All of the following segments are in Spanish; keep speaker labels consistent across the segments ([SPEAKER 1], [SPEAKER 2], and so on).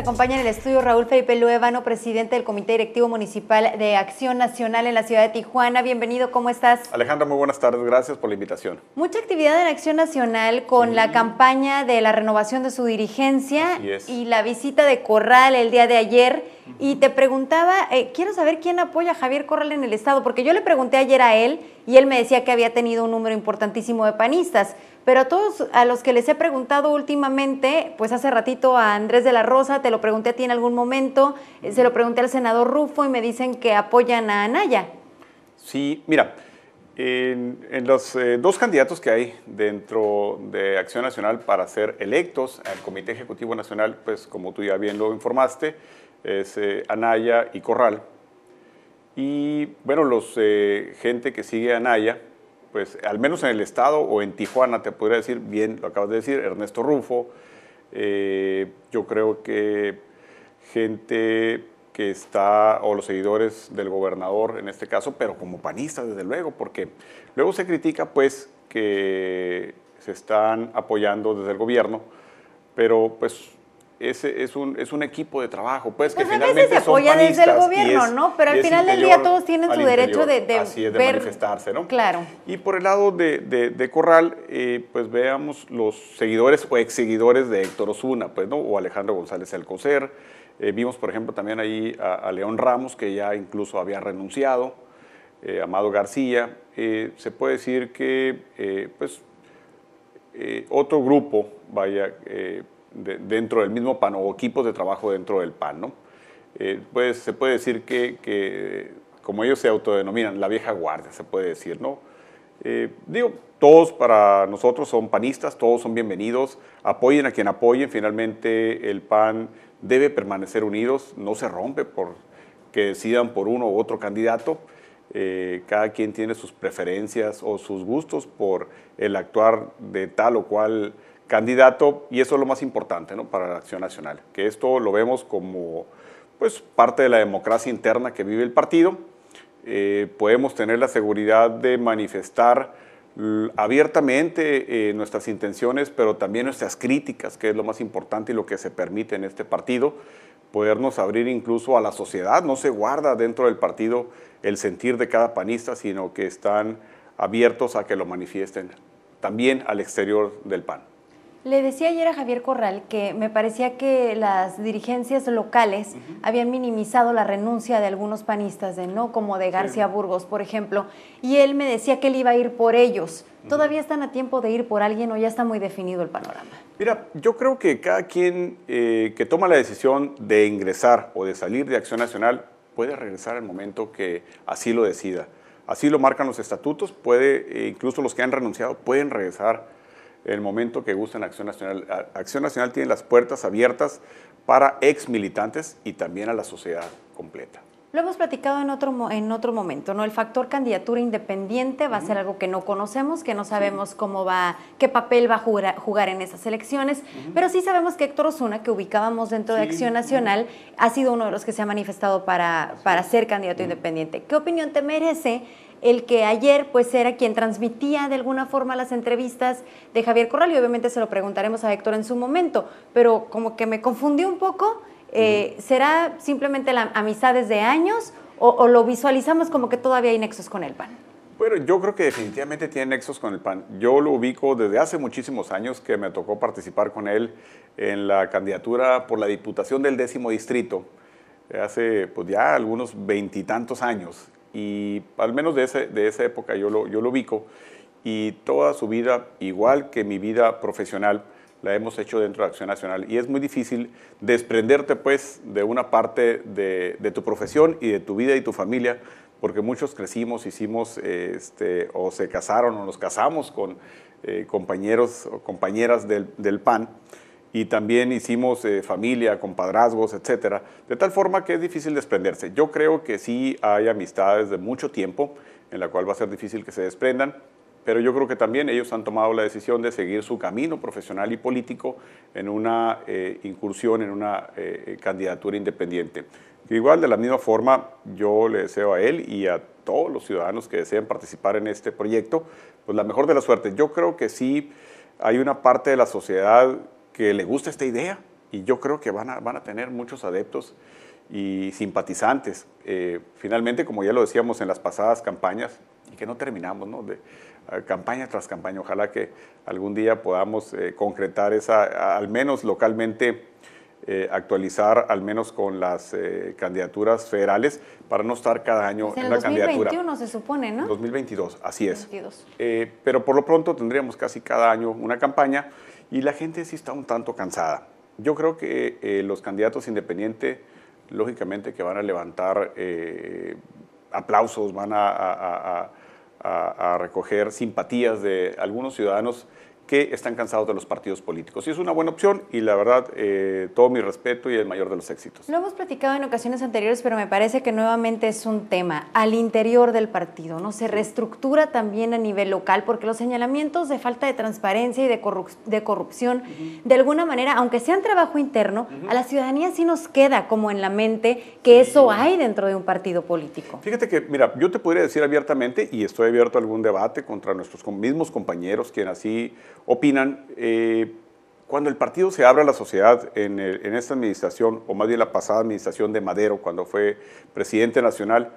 [SPEAKER 1] acompaña en el estudio Raúl Felipe Luevano, presidente del Comité Directivo Municipal de Acción Nacional en la ciudad de Tijuana. Bienvenido, ¿cómo estás?
[SPEAKER 2] Alejandra, muy buenas tardes, gracias por la invitación.
[SPEAKER 1] Mucha actividad en Acción Nacional con la campaña de la renovación de su dirigencia y la visita de Corral el día de ayer. Y te preguntaba, eh, quiero saber quién apoya a Javier Corral en el Estado, porque yo le pregunté ayer a él y él me decía que había tenido un número importantísimo de panistas. Pero a todos a los que les he preguntado últimamente, pues hace ratito a Andrés de la Rosa, te lo pregunté a ti en algún momento, eh, se lo pregunté al senador Rufo y me dicen que apoyan a Anaya.
[SPEAKER 2] Sí, mira, en, los eh, dos candidatos que hay dentro de Acción Nacional para ser electos al Comité Ejecutivo Nacional, pues como tú ya bien lo informaste, es eh, Anaya y Corral. Y bueno, los gente que sigue a Anaya, pues al menos en el estado o en Tijuana, te podría decir, bien, lo acabas de decir, Ernesto Rufo, eh, yo creo que gente que está, o los seguidores del gobernador en este caso, pero como panista desde luego, porque luego se critica pues que se están apoyando desde el gobierno, pero pues es, un, es un equipo de trabajo, pues, que pues a veces se apoya desde el gobierno, ¿no? Pero al final del día todos tienen su derecho de, manifestarse, ¿no? Claro. Y por el lado de, Corral, eh, pues veamos los seguidores o exseguidores de Héctor Osuna, pues, ¿no? O Alejandro González Alcocer. Eh, vimos, por ejemplo, también ahí a, León Ramos, que ya incluso había renunciado, eh, Amado García. se puede decir que, pues, otro grupo, vaya, dentro del mismo PAN o equipos de trabajo dentro del PAN. ¿no? pues se puede decir que, que, como ellos se autodenominan, la vieja guardia, se puede decir, ¿no? Eh, digo, todos para nosotros son panistas, todos son bienvenidos, apoyen a quien apoyen, finalmente el PAN debe permanecer unidos, no se rompe por que decidan por uno u otro candidato, eh, cada quien tiene sus preferencias o sus gustos por el actuar de tal o cual candidato, y eso es lo más importante ¿no? para la Acción Nacional, que esto lo vemos como pues, parte de la democracia interna que vive el partido. Eh, podemos tener la seguridad de manifestar abiertamente eh, nuestras intenciones, pero también nuestras críticas, que es lo más importante y lo que se permite en este partido, podernos abrir incluso a la sociedad. No se guarda dentro del partido el sentir de cada panista, sino que están abiertos a que lo manifiesten también al exterior del PAN.
[SPEAKER 1] Le decía ayer a Javier Corral que me parecía que las dirigencias locales habían minimizado la renuncia de algunos panistas, de, ¿no? como de García Burgos, por ejemplo, y él me decía que él iba a ir por ellos. ¿Todavía están a tiempo de ir por alguien o ya está muy definido el panorama?
[SPEAKER 2] Mira, yo creo que cada quien eh, que toma la decisión de ingresar o de salir de Acción Nacional puede regresar al momento que así lo decida. Así lo marcan los estatutos, puede, eh, incluso los que han renunciado pueden regresar el momento que gusta en Acción Nacional. Acción Nacional tiene las puertas abiertas para ex militantes y también a la sociedad completa.
[SPEAKER 1] Lo hemos platicado en otro, en otro momento, ¿no? El factor candidatura independiente va a ser algo que no conocemos, que no sabemos cómo va, qué papel va a jugar, en esas elecciones, pero sí sabemos que Héctor Osuna, que ubicábamos dentro de Acción Nacional, ha sido uno de los que se ha manifestado para, para ser candidato independiente. ¿Qué opinión te merece? el que ayer pues era quien transmitía de alguna forma las entrevistas de Javier Corral y obviamente se lo preguntaremos a Héctor en su momento, pero como que me confundió un poco, eh, ¿será simplemente la amistad desde años o, o lo visualizamos como que todavía hay nexos con el PAN?
[SPEAKER 2] Bueno, yo creo que definitivamente tiene nexos con el PAN. Yo lo ubico desde hace muchísimos años que me tocó participar con él en la candidatura por la Diputación del décimo distrito, eh, hace pues ya algunos veintitantos años y al menos de, esa época yo lo, yo lo ubico y toda su vida, igual que mi vida profesional, la hemos hecho dentro de Acción Nacional. Y es muy difícil desprenderte, pues, de una parte de, tu profesión y de tu vida y tu familia, porque muchos crecimos, hicimos, este, o se casaron o nos casamos con eh, compañeros o compañeras del, del PAN y también hicimos eh, familia, compadrazgos, etcétera, de tal forma que es difícil desprenderse. Yo creo que sí hay amistades de mucho tiempo en la cual va a ser difícil que se desprendan, pero yo creo que también ellos han tomado la decisión de seguir su camino profesional y político en una eh, incursión, en una eh, candidatura independiente. Igual, de la misma forma, yo le deseo a él y a todos los ciudadanos que deseen participar en este proyecto, pues la mejor de la suerte. Yo creo que sí hay una parte de la sociedad que le gusta esta idea y yo creo que van a, van a tener muchos adeptos y simpatizantes. Eh, finalmente, como ya lo decíamos en las pasadas campañas, y que no terminamos, ¿no? De, campaña tras campaña, ojalá que algún día podamos eh, concretar esa, al menos localmente, eh, actualizar al menos con las candidaturas federales para no estar cada año pues en, la candidatura. 2021
[SPEAKER 1] se supone, ¿no?
[SPEAKER 2] 2022, así es. pero por lo pronto tendríamos casi cada año una campaña y la gente sí está un tanto cansada. Yo creo que eh, los candidatos independientes, lógicamente, que van a levantar eh, aplausos, van a recoger simpatías de algunos ciudadanos que están cansados de los partidos políticos. Y es una buena opción y la verdad, eh, todo mi respeto y el mayor de los éxitos.
[SPEAKER 1] Lo hemos platicado en ocasiones anteriores, pero me parece que nuevamente es un tema al interior del partido, ¿no? Se reestructura también a nivel local porque los señalamientos de falta de transparencia y de, corrupción, de alguna manera, aunque sean trabajo interno, a la ciudadanía sí nos queda como en la mente que eso hay dentro de un partido político.
[SPEAKER 2] Fíjate que, mira, yo te podría decir abiertamente, y estoy abierto a algún debate contra nuestros mismos compañeros, quien así opinan, eh, cuando el partido se abre a la sociedad en, esta administración, o más bien la pasada administración de Madero, cuando fue presidente nacional,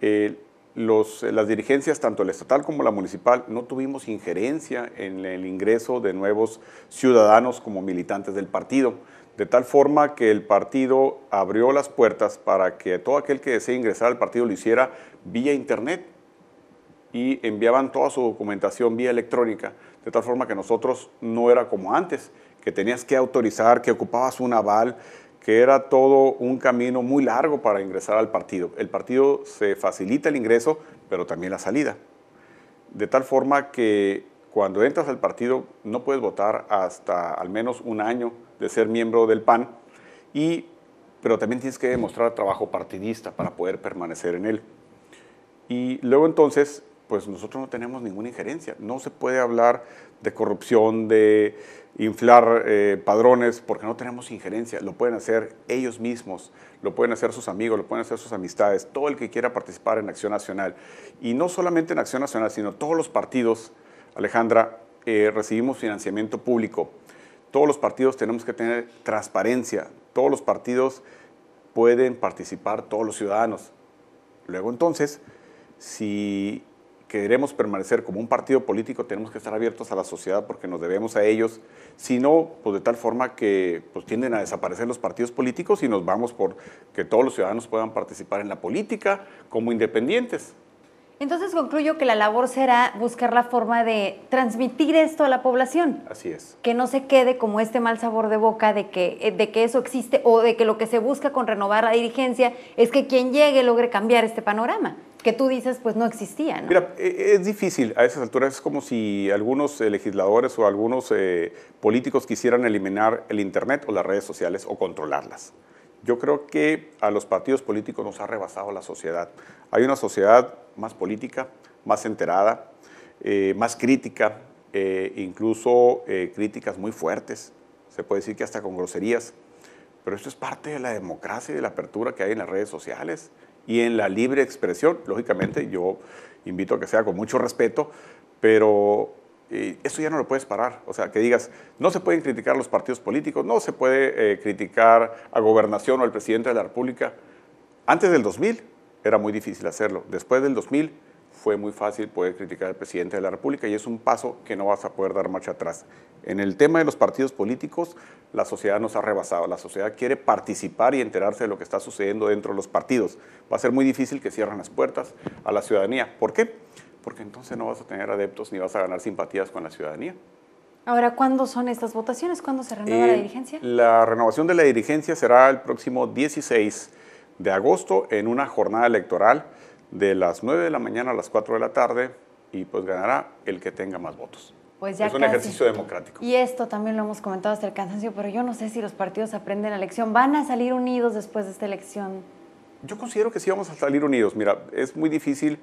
[SPEAKER 2] eh, las dirigencias, tanto la estatal como la municipal, no tuvimos injerencia en el ingreso de nuevos ciudadanos como militantes del partido, de tal forma que el partido abrió las puertas para que todo aquel que desee ingresar al partido lo hiciera vía Internet y enviaban toda su documentación vía electrónica, de tal forma que nosotros no era como antes, que tenías que autorizar, que ocupabas un aval, que era todo un camino muy largo para ingresar al partido. El partido se facilita el ingreso, pero también la salida. De tal forma que cuando entras al partido no puedes votar hasta al menos un año de ser miembro del PAN, y, pero también tienes que demostrar trabajo partidista para poder permanecer en él. Y luego entonces pues nosotros no tenemos ninguna injerencia. No se puede hablar de corrupción, de inflar eh, padrones, porque no tenemos injerencia. Lo pueden hacer ellos mismos, lo pueden hacer sus amigos, lo pueden hacer sus amistades, todo el que quiera participar en Acción Nacional. Y no solamente en Acción Nacional, sino todos los partidos, Alejandra, eh, recibimos financiamiento público. Todos los partidos tenemos que tener transparencia. Todos los partidos pueden participar, todos los ciudadanos. Luego entonces, si queremos permanecer como un partido político, tenemos que estar abiertos a la sociedad porque nos debemos a ellos, sino pues de tal forma que pues, tienden a desaparecer los partidos políticos y nos vamos por que todos los ciudadanos puedan participar en la política como independientes.
[SPEAKER 1] Entonces concluyo que la labor será buscar la forma de transmitir esto a la población. Así es. Que no se quede como este mal sabor de boca de eh, de que eso existe o de que lo que se busca con renovar la dirigencia es que quien llegue logre cambiar este panorama que tú dices pues no existía.
[SPEAKER 2] Mira, e, e, es difícil a esas alturas, es como si algunos eh, legisladores o algunos eh, políticos quisieran eliminar el Internet o las redes sociales o controlarlas. Yo creo que a los partidos políticos nos ha rebasado la sociedad. Hay una sociedad más política, más enterada, eh, más crítica, incluso críticas muy fuertes, se puede decir que hasta con groserías, pero esto es parte de la democracia y de la apertura que hay en las redes sociales y en la libre expresión. Lógicamente, yo invito a que sea con mucho respeto, pero eh, eso ya no lo puedes parar. O sea, que digas, no se pueden criticar los partidos políticos, no se puede eh, criticar a gobernación o al presidente de la República. Antes del 2000 era muy difícil hacerlo. Después del 2000 fue muy fácil poder criticar al presidente de la República y es un paso que no vas a poder dar marcha atrás. En el tema de los partidos políticos, la sociedad nos ha rebasado. La sociedad quiere participar y enterarse de lo que está sucediendo dentro de los partidos. Va a ser muy difícil que cierren las puertas a la ciudadanía. ¿Por qué? Porque entonces no vas a tener adeptos ni vas a ganar simpatías con la ciudadanía.
[SPEAKER 1] Ahora, ¿cuándo son estas votaciones? ¿Cuándo se renueva la eh, dirigencia?
[SPEAKER 2] La renovación de la dirigencia será el próximo 16 de agosto en una jornada electoral de las 9 de la mañana a las 4 de la tarde y pues ganará el que tenga más votos. Pues es un ejercicio democrático.
[SPEAKER 1] Y esto también lo hemos comentado hasta el cansancio, pero yo no sé si los partidos aprenden la elección. ¿Van a salir unidos después de esta elección?
[SPEAKER 2] Yo considero que sí vamos a salir unidos. Mira, es muy difícil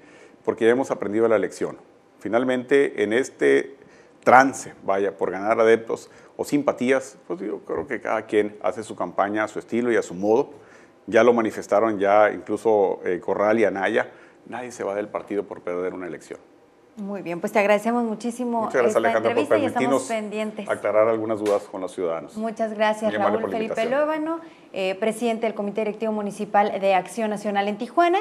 [SPEAKER 2] porque ya hemos aprendido la elección. Finalmente, en este trance, vaya, por ganar adeptos o simpatías, pues yo creo que cada quien hace su campaña a su estilo y a su modo ya lo manifestaron ya incluso eh, Corral y Anaya. Nadie se va del partido por perder una elección.
[SPEAKER 1] Muy bien, pues te agradecemos muchísimo Muchas gracias, por permitirnos
[SPEAKER 2] aclarar algunas dudas con los ciudadanos.
[SPEAKER 1] Muchas gracias, Raúl Felipe Lóvano, eh, presidente del Comité Directivo Municipal de Acción Nacional en Tijuana.